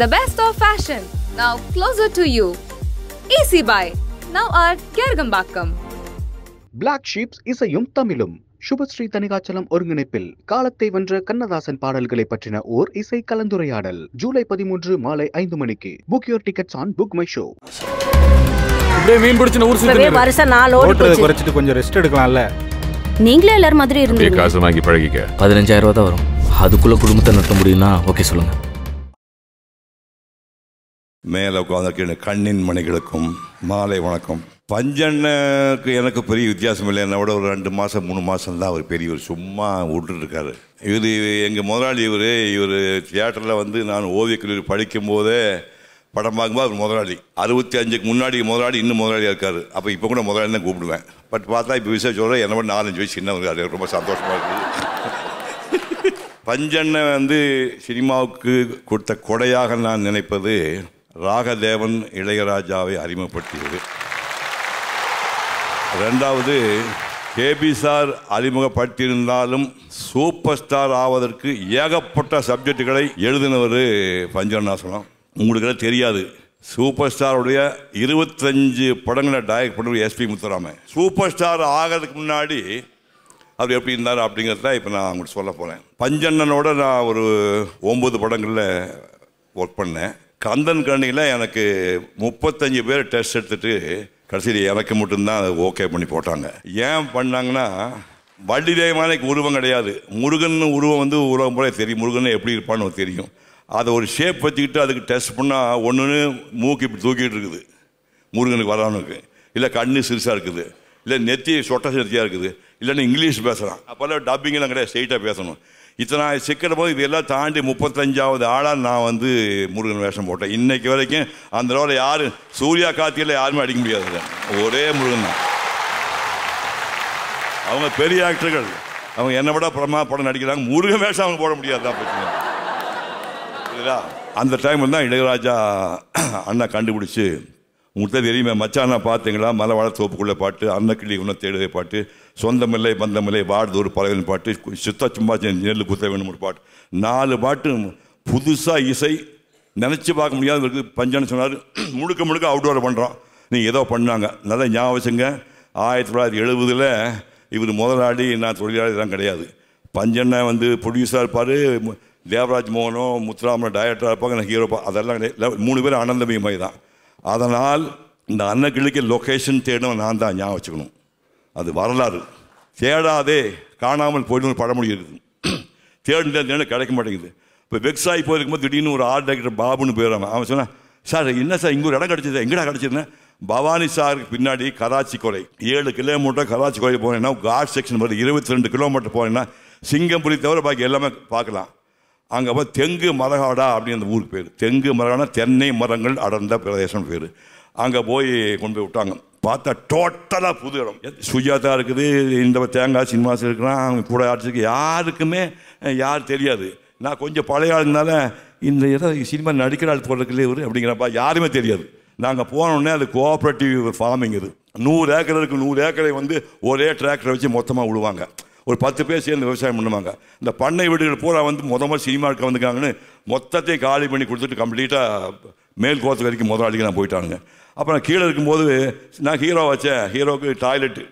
The best of fashion, now closer to you. AC Buy, now at Kergambakkam. is a Yum Tamilum. Subashree Thanikachalam ஒருங்கிணைப்பில் காலத்தை வென்ற கண்ணதாசன் பாடல்களை பற்றின ஓர் இசை கலந்துரையாடல் ஜூலை பதிமூன்று மாலை ஐந்து மணிக்கு book your tickets on book my show மீன் பிடிச்சு ஊர் வருஷம் நாலு ஓட்டு குறைச்சிட்டு கொஞ்சம் ரெஸ்ட் எடுக்கலாம்ல நீங்களே எல்லாரும் மாதிரி இருந்தீங்க காசு வாங்கி பழகிக்க பதினஞ்சாயிரம் ரூபா தான் வரும் அதுக்குள்ள குடும்பத்தை நடத்த முடியும்னா ஓகே சொல்லுங்க மேலே உட்காந்துருக்க கண்ணின் மணிகளுக்கும் மாலை வணக்கம் பஞ்சண்ணுக்கு எனக்கு பெரிய வித்தியாசம் இல்லை என்ன விட ஒரு ரெண்டு மாதம் மூணு மாதம் தான் அவர் பெரியவர் சும்மா விட்டுருக்காரு இவர் எங்கள் முதலாளி இவர் இவர் தியேட்டரில் வந்து நான் ஓவியக்கல்லூரி படிக்கும் போதே படம் பார்க்கும்போது அவர் முதலாளி அறுபத்தி அஞ்சுக்கு முன்னாடி முதலாளி இன்னும் முதலாளியாக இருக்கார் அப்போ இப்போ கூட முதலாளி தான் கூப்பிடுவேன் பட் பார்த்தா இப்போ விசேஷம் சொல்கிற என்ன விட நாலஞ்சு வயசு சின்னவங்க அது ரொம்ப சந்தோஷமாக இருக்குது பஞ்சண்ணை வந்து சினிமாவுக்கு கொடுத்த கொடையாக நான் நினைப்பது ராகதேவன் இளையராஜாவை அறிமுகப்படுத்தியது ரெண்டாவது கேபி சார் அறிமுகப்படுத்தியிருந்தாலும் சூப்பர் ஸ்டார் ஆவதற்கு ஏகப்பட்ட சப்ஜெக்டுகளை எழுதினவர் பஞ்சநாசனம் உங்களுக்கு தெரியாது சூப்பர் ஸ்டாருடைய இருபத்தஞ்சு படங்களை டயக்ட் பண்ணுற எஸ்பி முத்துராம சூப்பர் ஸ்டார் ஆகிறதுக்கு முன்னாடி அவர் எப்படி இருந்தார் தான் இப்போ நான் அவங்களுக்கு சொல்ல போகிறேன் பஞ்சண்ணனோட நான் ஒரு ஒம்பது படங்களில் ஒர்க் பண்ணேன் கந்தன் கண்ணியில் எனக்கு முப்பத்தஞ்சு பேர் டெஸ்ட் எடுத்துட்டு கடைசியில் எனக்கு மட்டும்தான் அதை ஓகே பண்ணி போட்டாங்க ஏன் பண்ணாங்கன்னா வள்ளி தெய்வமான உருவம் கிடையாது முருகன் உருவம் வந்து உருவம் போல தெரியும் முருகன் எப்படி இருப்பான்னு தெரியும் அதை ஒரு ஷேப் வச்சுக்கிட்டு அதுக்கு டெஸ்ட் பண்ணால் ஒன்று மூக்கு இப்படி தூக்கிட்டு இருக்குது முருகனுக்கு வரானுக்கு இல்லை கண்ணு சிறுசாக இருக்குது இல்லை நெத்தி சொட்ட நெத்தியாக இருக்குது இல்லைன்னு இங்கிலீஷ் பேசுகிறான் அப்போல்லாம் டப்பிங்கெல்லாம் கிடையாது ஸ்ட்ரெயிட்டாக பேசணும் இத்தனை சிக்கிற போது இதெல்லாம் தாண்டி முப்பத்தஞ்சாவது ஆளாக நான் வந்து முருகன் வேஷம் போட்டேன் இன்னைக்கு வரைக்கும் அந்த ரோல யாரும் சூர்யா காத்தியில் யாருமே அடிக்க முடியாது ஒரே முருகன் தான் அவங்க பெரிய ஆக்டர்கள் அவங்க என்னை விட பிரமா படம் நடிக்கிறாங்க முருகன் வேஷம் அவங்க போட முடியாது தான் பிரச்சனை அந்த டைமில் தான் இளையராஜா அண்ணா கண்டுபிடிச்சி உங்கள்கிட்ட தெரியுமே மச்சானா பார்த்தீங்களா மலை வாழ தோப்புக்குள்ளே பாட்டு அன்னக்கிளி உன்ன தேடுதே பாட்டு சொந்தமில்லை பந்தமில்லை வாடுது ஒரு பறவைன்னு பாட்டு சித்த சும்மா நெல் குத்த வேணும் ஒரு பாட்டு நாலு பாட்டு புதுசாக இசை நினச்சி பார்க்க முடியாத இருக்குது பஞ்சன்னு சொன்னார் முழுக்க முழுக்க அவுட்டோர் பண்ணுறோம் நீ ஏதோ பண்ணாங்க நல்லா ஞாபகம் வச்சுங்க ஆயிரத்தி தொள்ளாயிரத்தி எழுபதில் இவர் முதலாளி நான் தொழிலாளி தான் கிடையாது பஞ்சனை வந்து ப்ரொடியூசராக இருப்பார் தேவராஜ் மோகனும் முத்துராமன் டைரக்டராக இருப்பாங்க நான் ஹீரோப்பா அதெல்லாம் கிடையாது மூணு பேர் ஆனந்தமயமாய் தான் அதனால் இந்த அன்னக்கிளிக்கு லொக்கேஷன் தேடணும் நான் தான் ஞாபகம் வச்சுக்கணும் அது வரலாறு தேடாதே காணாமல் போயிடும் பழமொழி இருக்குது தேடின தேட கிடைக்க மாட்டேங்குது இப்போ வெக்ஸாய் போயிருக்கும்போது திடீர்னு ஒரு ஆர்ட் டைரக்டர் பாபுன்னு போயிடறான் அவன் சொன்னான் சார் என்ன சார் இங்கே ஒரு இடம் கிடச்சிது எங்கடா கிடச்சிருந்தேன் பவானி சாருக்கு பின்னாடி கராச்சி கொலை ஏழு கிலோமீட்டர் கராச்சி கொலை போனேன்னா காட் செக்ஷன் வருது இருபத்தி ரெண்டு கிலோமீட்டர் போனேன்னா சிங்கம்புலி தவிர பாக்கி எல்லாமே பார்க்கலாம் அங்கே போய் தெங்கு மரகாடா அப்படின்னு அந்த ஊருக்கு பேர் தெங்கு மரகாடா தென்னை மரங்கள் அடர்ந்த பிரதேசம் பேர் அங்கே போய் கொண்டு போய் விட்டாங்க பார்த்தா டோட்டலாக புது இடம் சுஜாதா இருக்குது இந்த தேங்காய் சினிமாஸ் இருக்கிறான் கூட ஆட்சிக்கு யாருக்குமே யார் தெரியாது நான் கொஞ்சம் பழைய ஆளுனால இந்த இடம் சினிமா நடிக்கிற ஆள் போடுறதுக்குள்ளே இவர் அப்படிங்கிறப்பா யாருமே தெரியாது நாங்கள் போனோடனே அது கோஆப்ரேட்டிவ் ஃபார்மிங் இது நூறு ஏக்கர் இருக்குது நூறு ஏக்கரை வந்து ஒரே டிராக்டரை வச்சு மொத்தமாக விழுவாங்க ஒரு பத்து பேர் சேர்ந்து விவசாயம் பண்ணுவாங்க இந்த பண்ணை வீடுகள் பூரா வந்து மொதல் சினிமா சினிமாவுக்கு வந்துக்காங்கன்னு மொத்தத்தையும் காலி பண்ணி கொடுத்துட்டு கம்ப்ளீட்டாக மேல் கோத்து வரைக்கும் முதலாளிக்கு நான் போயிட்டானுங்க அப்புறம் கீழே இருக்கும்போது நான் ஹீரோ வச்சேன் ஹீரோவுக்கு டாய்லெட்டு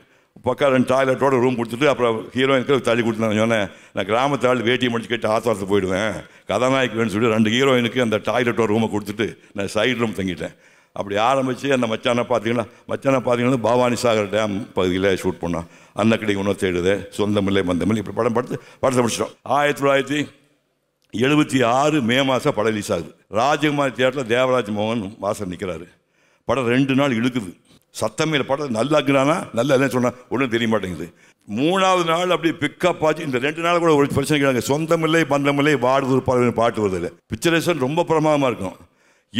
பக்கம் ரெண்டு டாய்லெட்டோட ரூம் கொடுத்துட்டு அப்புறம் ஹீரோயினுக்கு தள்ளி கொடுத்துருந்தேன் சொன்னேன் நான் கிராமத்தில் ஆள் வேட்டி கேட்டு ஆத்தாரத்து போயிடுவேன் கதாநாயக்கு வேணும்னு சொல்லிட்டு ரெண்டு ஹீரோயினுக்கு அந்த டாய்லெட்டோட ரூமை கொடுத்துட்டு நான் சைடு ரூம் தங்கிட்டேன் அப்படி ஆரம்பித்து அந்த மச்சானை பார்த்தீங்கன்னா மச்சானை பார்த்தீங்கன்னா பவானி சாகர் டேம் பகுதியில் ஷூட் பண்ணோம் அந்த கடைக்கு உணவு தேடுது சொந்தமில்லை பந்தமில்லை இப்படி படம் படுத்து படத்தை முடிச்சிட்டோம் ஆயிரத்தி தொள்ளாயிரத்தி எழுபத்தி ஆறு மே மாதம் படம் ரிலீஸ் ஆகுது ராஜகுமாரி தேட்டரில் தேவராஜ் மோகன் வாசல் நிற்கிறாரு படம் ரெண்டு நாள் இழுக்குது சத்தமே படம் நல்லா இருக்குனா நல்லா இல்லைன்னு சொன்னால் ஒன்றும் தெரிய மாட்டேங்குது மூணாவது நாள் அப்படி பிக்கப் ஆச்சு இந்த ரெண்டு நாள் கூட ஒரு பிரச்சனை கிடையாது சொந்தமில்லை பந்தமில்லை வாடுவது பாட்டு வருது இல்லை பிக்சரேஷன் ரொம்ப பிரமாதமாக இருக்கும்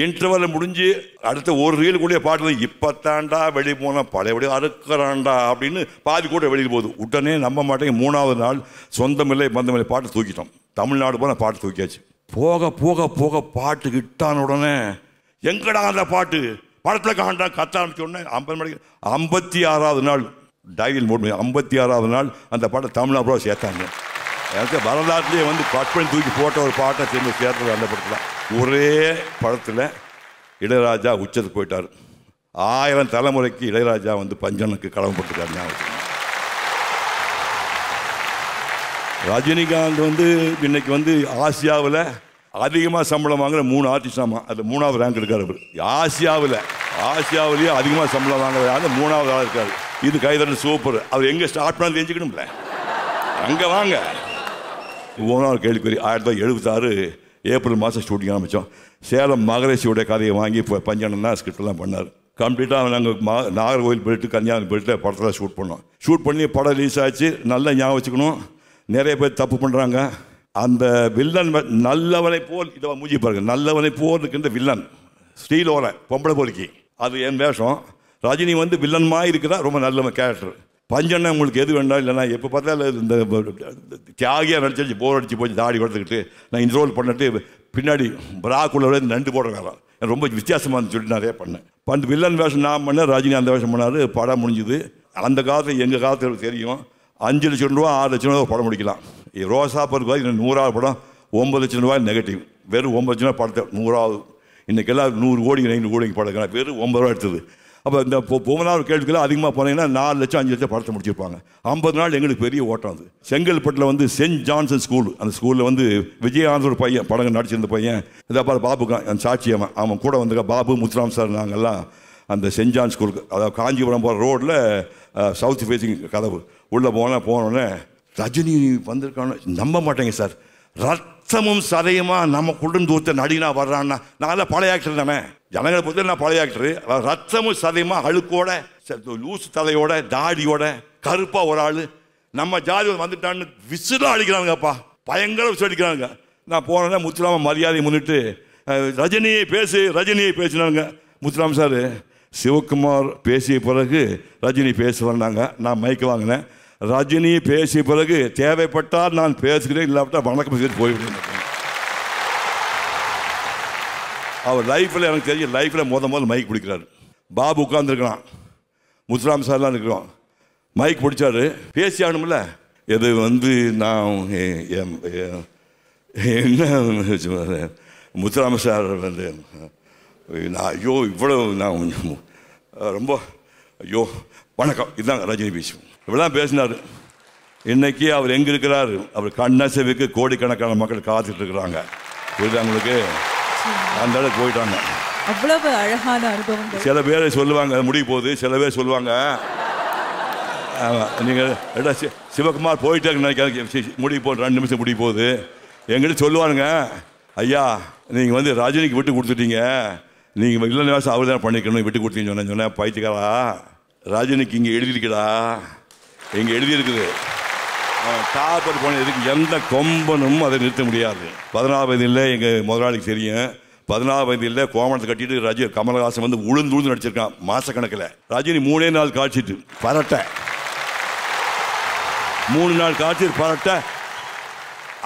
இன்டர்வல் முடிஞ்சு அடுத்த ஒரு ரீல் கூட பாட்டு இப்போ தாண்டா வெளியே போனால் பழையபடி அறுக்கிறான்டா அப்படின்னு பாதி கூட வெளியில் போகுது உடனே நம்ப மாட்டேங்க மூணாவது நாள் சொந்தமில்லை பந்தமில்லை பாட்டு தூக்கிட்டோம் தமிழ்நாடு போனால் பாட்டு தூக்கியாச்சு போக போக போக பாட்டு கிட்டான உடனே எங்கடா அந்த பாட்டு படத்தில் காண்டா கத்த ஆரம்பிச்ச உடனே ஐம்பது மணிக்கு ஐம்பத்தி ஆறாவது நாள் டைல் மூணு ஐம்பத்தி ஆறாவது நாள் அந்த பாட்டை தமிழ்நாடு சேர்த்தாங்க எனக்கு வரலாற்றுலேயே வந்து கட் பண்ணி தூக்கி போட்ட ஒரு பாட்டை திரும்ப சேர்த்து அந்த படத்தில் ஒரே படத்தில் இளையராஜா உச்சத்துக்கு போயிட்டார் ஆயிரம் தலைமுறைக்கு இளையராஜா வந்து பஞ்சனுக்கு கடமைப்பட்டிருக்காரு ஞாபகம் ரஜினிகாந்த் வந்து இன்னைக்கு வந்து ஆசியாவில் அதிகமாக சம்பளம் வாங்குற மூணு ஆர்டிஸ்டாமா அது மூணாவது ரேங்க் இருக்கார் அவர் ஆசியாவில் ஆசியாவிலேயே அதிகமாக சம்பளம் வாங்குற மூணாவது ஆள் இருக்கார் இது கைதட்டு சூப்பர் அவர் எங்கே ஸ்டார்ட் பண்ண தெரிஞ்சுக்கணும்ல அங்கே வாங்க ஒவ்வொரு கேள்விக்குறி ஆயிரத்தி தொள்ளாயிரத்தி எழுபத்தாறு ஏப்ரல் மாதம் ஷூட்டிங் ஆரம்பித்தோம் சேலம் மகரேஷியோடைய கதையை வாங்கி இப்போ பஞ்சனன்னா பண்ணார் கம்ப்ளீட்டாக நாங்கள் மா நாகர்கோவில் போயிட்டு கன்னியாகுமரி போயிட்டு படத்தில் ஷூட் பண்ணோம் ஷூட் பண்ணி படம் ரிலீஸ் ஆச்சு நல்லா ஞாபகம் வச்சுக்கணும் நிறைய பேர் தப்பு பண்ணுறாங்க அந்த வில்லன் நல்லவனை போல் இதை மூஞ்சி பாருங்கள் நல்லவனை போல் இருக்கின்ற வில்லன் ஸ்டீலோரை பொம்பளை போலிக்கு அது என் வேஷம் ரஜினி வந்து வில்லன் மாதிரி இருக்கிறா ரொம்ப நல்ல கேரக்டர் பஞ்சன்னா உங்களுக்கு எது வேண்டாம் இல்லைனா எப்போ பார்த்தாலும் இந்த தியாகியாக நினச்சி போர் அடித்து போய் தாடி கொடுத்துக்கிட்டு நான் இன்ட்ரோல் பண்ணிட்டு பின்னாடி பிராக்குள்ள நண்டு நான் ரொம்ப வித்தியாசமாக இருந்து சொல்லி நிறைய பண்ணேன் இப்போ அந்த வில்லன் வேஷம் நான் பண்ணேன் அந்த வேஷம் பண்ணார் படம் முடிஞ்சுது அந்த காலத்தில் எங்கள் காலத்தில் தெரியும் அஞ்சு லட்சம் ரூபா ஆறு லட்சம் ரூபா படம் முடிக்கலாம் ரோசா இன்னும் நூறாவது படம் ஒம்பது லட்சம் ரூபாய் நெகட்டிவ் வெறும் ஒம்பது லட்சம் ரூபா படத்தை நூறாவது இன்றைக்கெல்லாம் நூறு கோடிக்கு ஐநூறு கோடிக்கு படம் வெறும் ஒம்பது ரூபா எடுத்தது அப்போ இந்த புவனார் கேள்விக்கெல்லாம் அதிகமாக போனீங்கன்னா நாலு லட்சம் அஞ்சு லட்சம் படத்தை முடிச்சிருப்பாங்க ஐம்பது நாள் எங்களுக்கு பெரிய ஓட்டம் அது செங்கல்பட்டில் வந்து சென்ட் ஜான்சன் ஸ்கூல் அந்த ஸ்கூலில் வந்து ஒரு பையன் படங்கள் நடிச்சிருந்த பையன் இதை பார்த்து பாபு சாட்சி அவன் அவன் கூட வந்திருக்க பாபு முத்துராம் சார் நாங்கள்லாம் அந்த சென்ட் ஜான் ஸ்கூலுக்கு அதாவது காஞ்சிபுரம் போகிற ரோட்டில் சவுத் ஃபேஸிங் கதவு உள்ளே போனால் போனோடனே ரஜினி வந்திருக்கான்னு நம்ப மாட்டேங்க சார் ரத்தமும் சதையுமா நம்ம குடும்பம் ஊற்ற நடிகனா வர்றான்னா நான்லாம் பழைய ஆக்டர் தானே ஜனங்களை பொறுத்த நான் பழைய ஆக்டர் ரத்தமும் சதையுமா அழுக்கோட லூசு தலையோட தாடியோட கருப்பாக ஒரு ஆள் நம்ம ஜாதி வந்துட்டான்னு விசிலாக அழிக்கிறானுங்கப்பா பயங்கர விசில் அடிக்கிறாங்க நான் போனேன்னா முத்துலாம மரியாதையை முன்னிட்டு ரஜினியை பேசு ரஜினியை பேசினாங்க முத்துராம் சார் சிவகுமார் பேசிய பிறகு ரஜினி பேசுவேன்னாங்க நான் மைக்கு வாங்கினேன் ரஜினி பேசிய பிறகு தேவைப்பட்டால் நான் பேசுகிறேன் இல்லாவிட்டால் வணக்கம் செய்து போய்விடுவேன் அவர் லைஃப்பில் எனக்கு தெரிஞ்ச லைஃப்பில் மொதல் முதல் மைக் பிடிக்கிறார் பாபு உட்காந்துருக்கிறான் முத்துராம் சார்லாம் இருக்கிறோம் மைக் பிடிச்சாரு பேசி ஆகணும்ல இது வந்து நான் என்ன முத்துராம சார் வந்து நான் ஐயோ இவ்வளோ நான் ரொம்ப ஐயோ வணக்கம் இதுதான் ரஜினி பேசுவோம் இப்படிலாம் பேசினார் இன்னைக்கு அவர் எங்கே இருக்கிறார் அவர் கண்ணசைவுக்கு கோடிக்கணக்கான மக்கள் காத்துட்டு இருக்கிறாங்க புரியுதா அந்த அளவுக்கு போயிட்டாங்க அவ்வளவு அழகான அனுபவம் சில பேர் சொல்லுவாங்க முடிய போகுது சில பேர் சொல்லுவாங்க நீங்கள் சிவகுமார் போயிட்டாங்க முடிய போகுது ரெண்டு நிமிஷம் முடிய போகுது எங்கிட்ட சொல்லுவானுங்க ஐயா நீங்கள் வந்து ரஜினிக்கு விட்டு கொடுத்துட்டீங்க நீங்கள் இல்லை நிவாசம் அவர் தான் பண்ணிக்கணும் விட்டு கொடுத்தீங்கன்னு சொன்னேன் சொன்னேன் பயிற்சிக்காரா ரஜினிக்கு இங்கே எழுதிருக்கடா இங்கே எழுதியிருக்குது டாப்பர் போன எதுக்கு எந்த கொம்பனும் அதை நிறுத்த முடியாது பதினாறு வயதில் எங்கள் முதலாளிக்கு தெரியும் பதினாறு வயதில் கோமணத்தை கட்டிட்டு ரஜி கமலஹாசன் வந்து உளுந்து உளுந்து நடிச்சிருக்கான் மாசக்கணக்கில் ரஜினி மூணே நாள் காட்சிட்டு பரட்டை மூணு நாள் காட்சி பரட்டை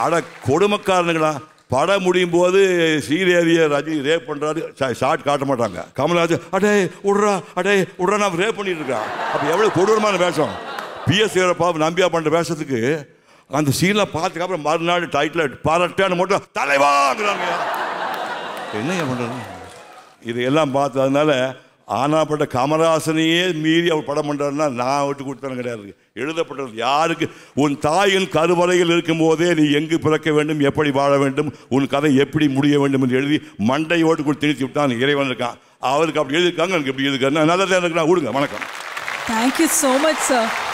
அட கொடுமைக்காரனுங்களா படம் முடியும் போது ஸ்ரீதேவியை ரஜினி ரேப் பண்ணுறாரு ஷார்ட் காட்ட மாட்டாங்க கமல்ஹாசன் அடே விட்றா அடே விட்றா நான் ரேப் பண்ணிட்டு இருக்கான் அப்போ எவ்வளோ கொடூரமான வேஷம் பிஎஸ் பாபு நம்பியா பண்ணுற வேஷத்துக்கு அந்த சீனில் பார்த்ததுக்கப்புறம் மறுநாள் டைட்டில் பாராட்டான மட்டும் தலைவாங்கிறாங்க என்ன பண்ணுறது இதையெல்லாம் பார்த்து அதனால ஆனாப்பட்ட கமலஹாசனையே மீறி அவர் படம் பண்ணுறாருன்னா நான் விட்டு கொடுத்தேன் கிடையாது எழுதப்பட்டது யாருக்கு உன் தாயின் கருவறையில் இருக்கும்போதே நீ எங்கு பிறக்க வேண்டும் எப்படி வாழ வேண்டும் உன் கதை எப்படி முடிய வேண்டும் என்று எழுதி மண்டை ஓட்டு கொடுத்து திணித்து விட்டான் இறைவன் இருக்கான் அவருக்கு அப்படி எழுதியிருக்காங்க எனக்கு இப்படி எழுதிருக்காரு நல்லதாக எனக்கு நான் விடுங்க வணக்கம் தேங்க்யூ ஸோ மச் சார்